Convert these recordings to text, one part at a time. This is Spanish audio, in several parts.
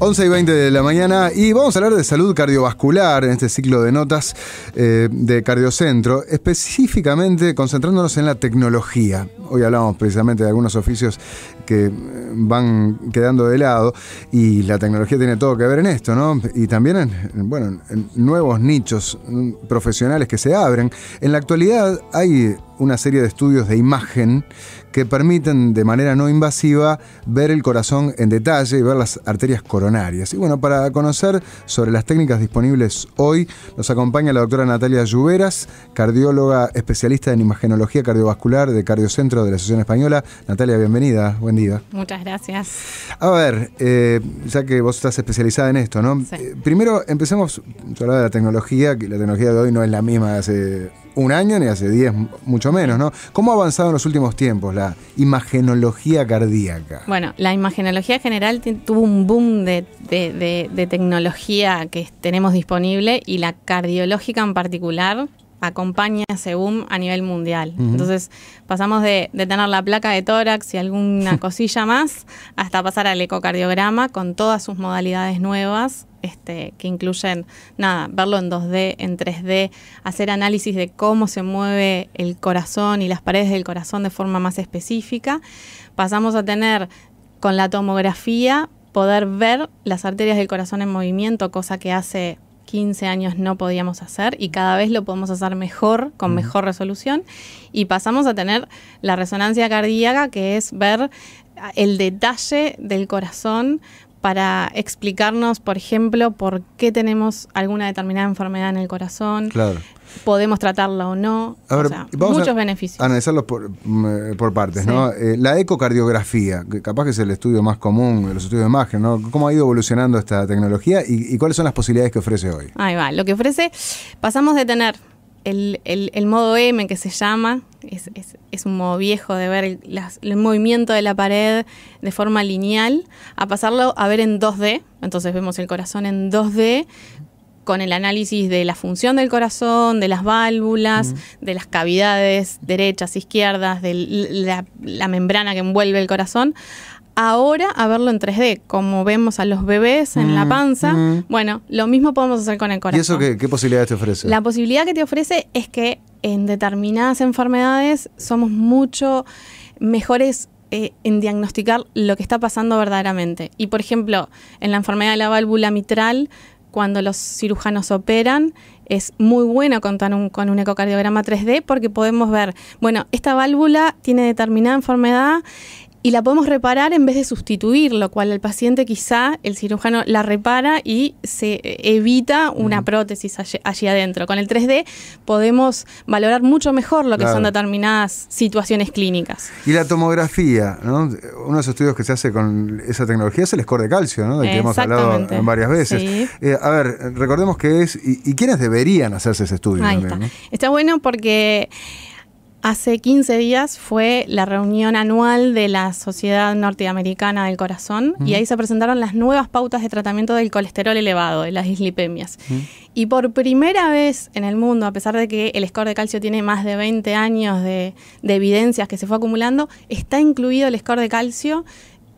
11 y 20 de la mañana y vamos a hablar de salud cardiovascular en este ciclo de notas eh, de Cardiocentro, específicamente concentrándonos en la tecnología. Hoy hablamos precisamente de algunos oficios que eh, van quedando de lado y la tecnología tiene todo que ver en esto, ¿no? Y también en, bueno, nuevos nichos mm, profesionales que se abren. En la actualidad hay una serie de estudios de imagen que permiten de manera no invasiva ver el corazón en detalle y ver las arterias coronarias. Y bueno, para conocer sobre las técnicas disponibles hoy, nos acompaña la doctora Natalia Lluveras, cardióloga especialista en imagenología cardiovascular de Cardiocentro de la Asociación Española. Natalia, bienvenida. Muchas gracias. A ver, eh, ya que vos estás especializada en esto, ¿no? Eh, primero empecemos a de la tecnología, que la tecnología de hoy no es la misma de hace un año ni hace diez, mucho menos, ¿no? ¿Cómo ha avanzado en los últimos tiempos la imagenología cardíaca? Bueno, la imagenología general tuvo un boom de tecnología que tenemos disponible y la cardiológica en particular acompaña según a nivel mundial. Entonces pasamos de, tener la placa de tórax y alguna cosilla más hasta pasar al ecocardiograma con todas sus modalidades nuevas. Este, que incluyen, nada, verlo en 2D, en 3D, hacer análisis de cómo se mueve el corazón y las paredes del corazón de forma más específica. Pasamos a tener con la tomografía poder ver las arterias del corazón en movimiento, cosa que hace 15 años no podíamos hacer y cada vez lo podemos hacer mejor, con mejor resolución. Y pasamos a tener la resonancia cardíaca, que es ver ah, el detalle del corazón para explicarnos, por ejemplo, por qué tenemos alguna determinada enfermedad en el corazón, claro podemos tratarla o no. muchos beneficios. Analizarlos por, mm, por partes, ¿no? Eh, la ecocardiografía, que capaz que es el estudio más común, los estudios de imagen, ¿no? ¿Cómo ha ido evolucionando esta tecnología y, cuáles son las posibilidades que ofrece hoy? Ahí va, lo que ofrece, pasamos de tener el, modo M que se llama, es, un modo viejo de ver el movimiento de la pared de forma lineal, a pasarlo a ver en 2D. Entonces vemos el corazón en 2D con el análisis de la función del corazón, de las válvulas, de las cavidades derechas, izquierdas, de la, membrana que envuelve el corazón. Ahora a verlo en 3D, como vemos a los bebés en la mm, panza. Mm. Bueno, lo mismo podemos hacer con el corazón. ¿Y eso qué posibilidades te ofrece? La posibilidad que te ofrece es que en determinadas enfermedades somos mucho mejores eh, en diagnosticar lo que está pasando verdaderamente. Y por ejemplo, en la enfermedad de la válvula mitral cuando los cirujanos operan, es muy bueno contar con un ecocardiograma 3D porque podemos ver, bueno, esta válvula tiene determinada enfermedad y la podemos reparar en vez de sustituir, lo cual el paciente quizá el cirujano la repara y se evita una prótesis allí, adentro. Con el 3D podemos valorar mucho mejor lo que son determinadas situaciones clínicas. Y la tomografía, ¿no? uno de los estudios que se hace con esa tecnología es el score de calcio, ¿no? del que hemos hablado varias veces. Eh, a ver, recordemos que es, y, quiénes deberían hacerse ese estudio. está bueno porque... Hace 15 días fue la reunión anual de la Sociedad Norteamericana del Corazón y ahí se presentaron las nuevas pautas de tratamiento del colesterol elevado, de las islipemias. Y por primera vez en el mundo, a pesar de que el score de calcio tiene más de 20 años de, de evidencias que se fue acumulando, está incluido el score de calcio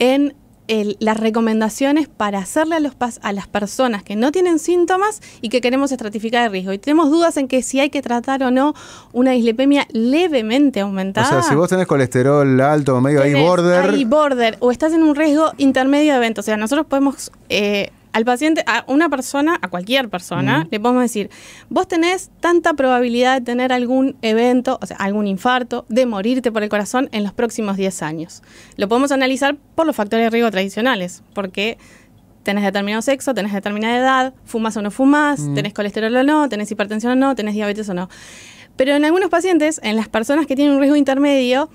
en las recomendaciones para hacerle a, los, a las personas que no tienen síntomas y que queremos estratificar el riesgo. Y tenemos dudas en que si hay que tratar o no una dislipemia levemente aumentada. O sea, si vos tenés colesterol alto, medio ahí border. border, o estás en un riesgo intermedio de evento. O sea, nosotros podemos eh, al paciente, a una persona, a cualquier persona, le podemos decir, vos tenés tanta probabilidad de tener algún evento, o sea, algún infarto, de morirte por el corazón en los próximos 10 años. Lo podemos analizar por los factores de riesgo tradicionales, porque tenés determinado sexo, tenés determinada edad, fumas o no fumas, mm. tenés colesterol o no, tenés hipertensión o no, tenés diabetes o no. Pero en algunos pacientes, en las personas que tienen un riesgo intermedio,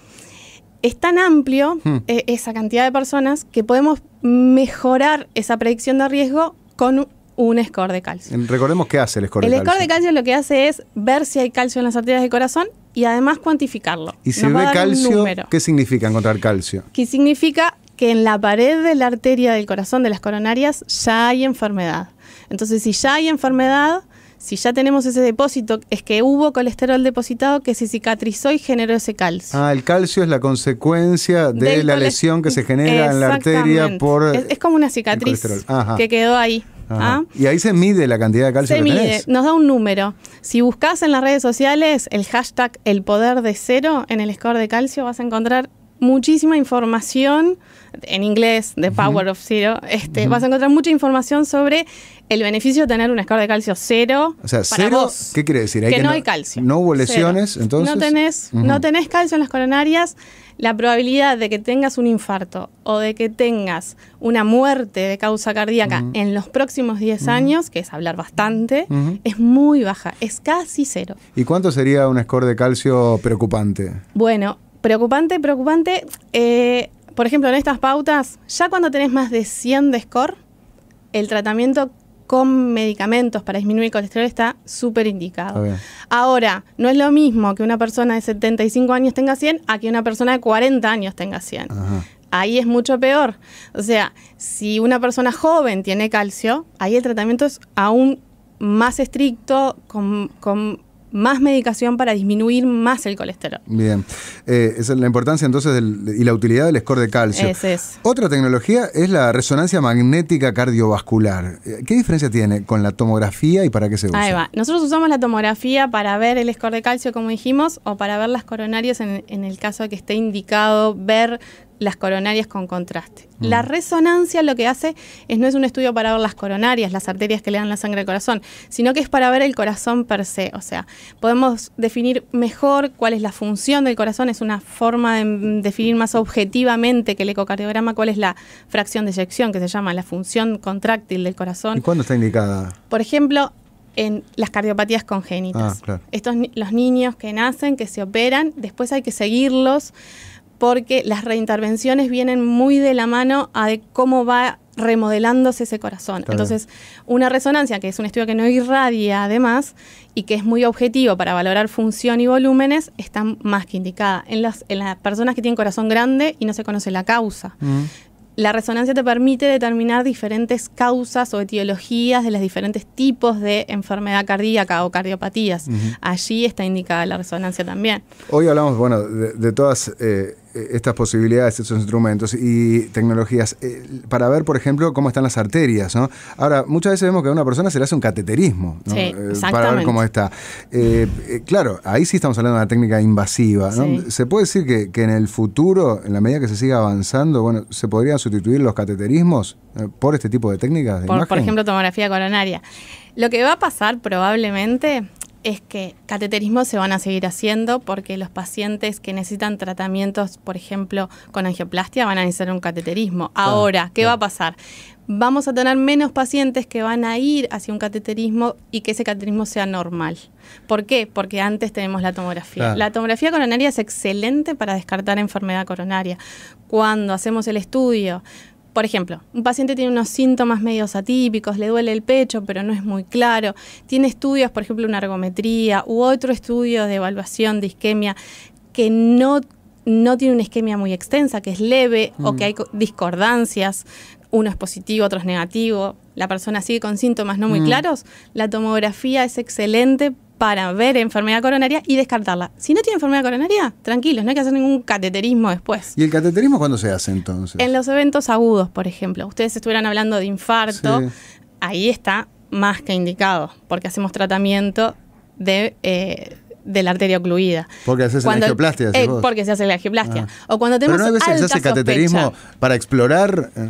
es tan amplio hmm. e, esa cantidad de personas que podemos mejorar esa predicción de riesgo con un score de calcio. Recordemos qué hace el score de calcio. El score de calcio lo que hace es ver si hay calcio en las arterias del corazón y además cuantificarlo. ¿Y si ve calcio, qué significa encontrar calcio? Que significa que en la pared de la arteria del corazón de las coronarias ya hay enfermedad. Entonces, si ya hay enfermedad, si ya tenemos ese depósito, es que hubo colesterol depositado que se cicatrizó y generó ese calcio. Ah, el calcio es la consecuencia de la lesión que se genera en la arteria por. Es, es como una cicatriz que quedó ahí. ¿Ah? Y ahí se mide la cantidad de calcio se mide, nos da un número. Si buscas en las redes sociales el hashtag el poder de cero en el score de calcio, vas a encontrar muchísima información en inglés de Power of Zero. Este, Vas a encontrar mucha información sobre el beneficio de tener un score de calcio cero. O sea, cero, ¿qué quiere decir? que, no, hay calcio. No hubo lesiones, entonces. tenés, no tenés calcio en las coronarias. La probabilidad de que tengas un infarto o de que tengas una muerte de causa cardíaca en los próximos 10 años, que es hablar bastante, es muy baja, es casi cero. ¿Y cuánto sería un score de calcio preocupante? Bueno, Preocupante, preocupante. Eh, por ejemplo, en estas pautas, ya cuando tenés más de 100 de score, el tratamiento con medicamentos para disminuir el colesterol está súper indicado. Ahora, no es lo mismo que una persona de 75 años tenga 100 a que una persona de 40 años tenga 100. Ahí es mucho peor. O sea, si una persona joven tiene calcio, ahí el tratamiento es aún más estricto, con, con más medicación para disminuir más el colesterol. Bien, eh, esa es la importancia entonces y la utilidad del score de calcio. Es, es. Otra tecnología es la resonancia magnética cardiovascular. Eh, ¿Qué diferencia tiene con la tomografía y para qué se usa? Ahí va. Nosotros usamos la tomografía para ver el score de calcio, como dijimos, o para ver las coronarias en, en el caso de que esté indicado ver las coronarias con contraste. Mm. La resonancia lo que hace es no es un estudio para ver las coronarias, las arterias que le dan la sangre al corazón, sino que es para ver el corazón per se. O sea, podemos definir mejor cuál es la función del corazón, es una forma de definir más objetivamente que el ecocardiograma cuál es la fracción de eyección, que se llama la función contráctil del corazón. ¿Y cuándo está indicada? Por ejemplo, en las cardiopatías congénitas. Ah, Estos los niños que nacen, que se operan, después hay que seguirlos porque las reintervenciones vienen muy de la mano a de cómo va remodelándose ese corazón. Entonces, una resonancia, que es un estudio que no irradia además y que es muy objetivo para valorar función y volúmenes, está más que indicada en las, en las personas que tienen corazón grande y no se conoce la causa. Mm. La resonancia te permite determinar diferentes causas o etiologías de los diferentes tipos de enfermedad cardíaca o cardiopatías. Allí está indicada la resonancia también. Hoy hablamos, bueno, de, todas... Eh, eh, estas posibilidades, estos instrumentos y tecnologías eh, para ver, por ejemplo, cómo están las arterias. Ahora, muchas veces vemos que a una persona se le hace un cateterismo eh, para ver cómo está. claro, ahí sí estamos hablando de una técnica invasiva. ¿Se puede decir que, en el futuro, en la medida que se siga avanzando, bueno, se podrían sustituir los cateterismos por este tipo de técnicas? por, por ejemplo, tomografía coronaria. Lo que va a pasar probablemente es que cateterismos se van a seguir haciendo porque los pacientes que necesitan tratamientos, por ejemplo, con angioplastia, van a necesitar un cateterismo. Ahora, ¿qué va a pasar? Vamos a tener menos pacientes que van a ir hacia un cateterismo y que ese cateterismo sea normal. ¿Por qué? Porque antes tenemos la tomografía. La tomografía coronaria es excelente para descartar enfermedad coronaria. Cuando hacemos el estudio, por ejemplo, un paciente tiene unos síntomas medios atípicos, le duele el pecho, pero no es muy claro, tiene estudios, por ejemplo, una ergometría u otro estudio de evaluación de isquemia que no, no tiene una isquemia muy extensa, que es leve o que mm. hay discordancias, uno es positivo, otro es negativo, la persona sigue con síntomas no muy mm. claros, la tomografía es excelente para ver enfermedad coronaria y descartarla. Si no tiene enfermedad coronaria, tranquilos, no hay que hacer ningún cateterismo después. ¿Y el cateterismo cuándo se hace entonces? En los eventos agudos, por ejemplo. Ustedes estuvieran hablando de infarto, ahí está más que indicado, porque hacemos tratamiento de... Eh, de la arteria ocluida. Porque se hace la angioplastia. Eh, porque se hace la angioplastia. Ah. O cuando tenemos Pero alta se hace cateterismo para explorar. Eh,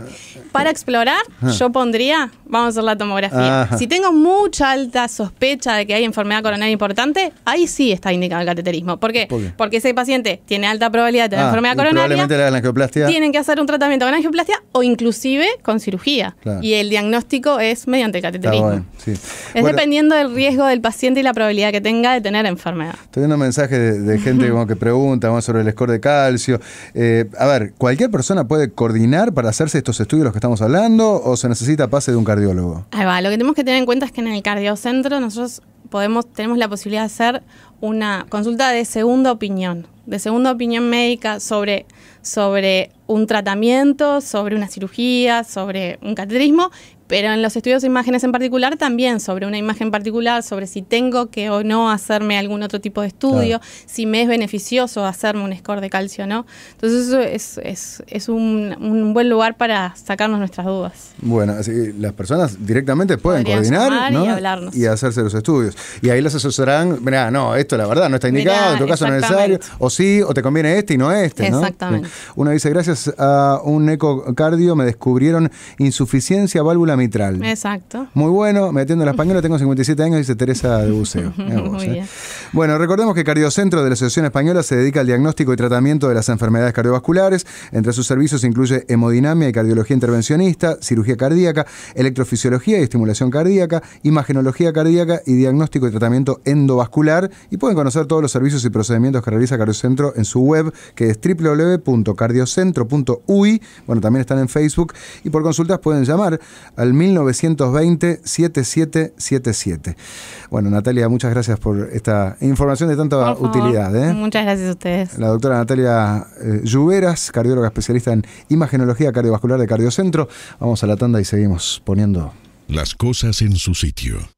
para explorar, ah. yo pondría, vamos a hacer la tomografía. Si tengo mucha alta sospecha de que hay enfermedad coronaria importante, ahí sí está indicado el cateterismo. ¿Por qué? Porque ese paciente tiene alta probabilidad de tener ah, enfermedad coronaria. Probablemente la angioplastia. Tienen que hacer un tratamiento con angioplastia o inclusive con cirugía. Y el diagnóstico es mediante cateterismo. Es dependiendo del riesgo del paciente y la probabilidad que tenga de tener enfermedad. Estoy viendo mensajes de, gente que pregunta sobre el score de calcio. Eh, a ver, ¿cualquier persona puede coordinar para hacerse estos estudios de los que estamos hablando o se necesita pase de un cardiólogo? Ahí va, lo que tenemos que tener en cuenta es que en el cardiocentro nosotros podemos, tenemos la posibilidad de hacer una consulta de segunda opinión, de segunda opinión médica sobre, sobre un tratamiento, sobre una cirugía, sobre un cateterismo, pero en los estudios de imágenes en particular también, sobre una imagen particular, sobre si tengo que o no hacerme algún otro tipo de estudio, si me es beneficioso hacerme un score de calcio o no. Entonces eso es, un, buen lugar para sacarnos nuestras dudas. Bueno, así las personas directamente pueden coordinar y, hacerse los estudios. Y ahí las asociarán, mirá, no, esto la verdad no está indicado, en tu caso no es necesario, o sí, o te conviene este y no este. Exactamente. Una dice, gracias a un ecocardio me descubrieron insuficiencia válvula Mitral. Exacto. Muy bueno, metiendo la española, tengo 57 años, dice Teresa de Buceo. Muy ¿eh? bien. Bueno, recordemos que Cardiocentro de la Asociación Española se dedica al diagnóstico y tratamiento de las enfermedades cardiovasculares. Entre sus servicios incluye hemodinamia y cardiología intervencionista, cirugía cardíaca, electrofisiología y estimulación cardíaca, imagenología cardíaca y diagnóstico y tratamiento endovascular. Y pueden conocer todos los servicios y procedimientos que realiza Cardiocentro en su web, que es www.cardiocentro.ui. Bueno, también están en Facebook. Y por consultas pueden llamar al 1920-7777. Bueno, Natalia, muchas gracias por esta información de tanta utilidad. ¿eh? Muchas gracias a ustedes. La doctora Natalia eh, cardióloga especialista en imagenología cardiovascular de Cardiocentro. Vamos a la tanda y seguimos poniendo... Las cosas en su sitio.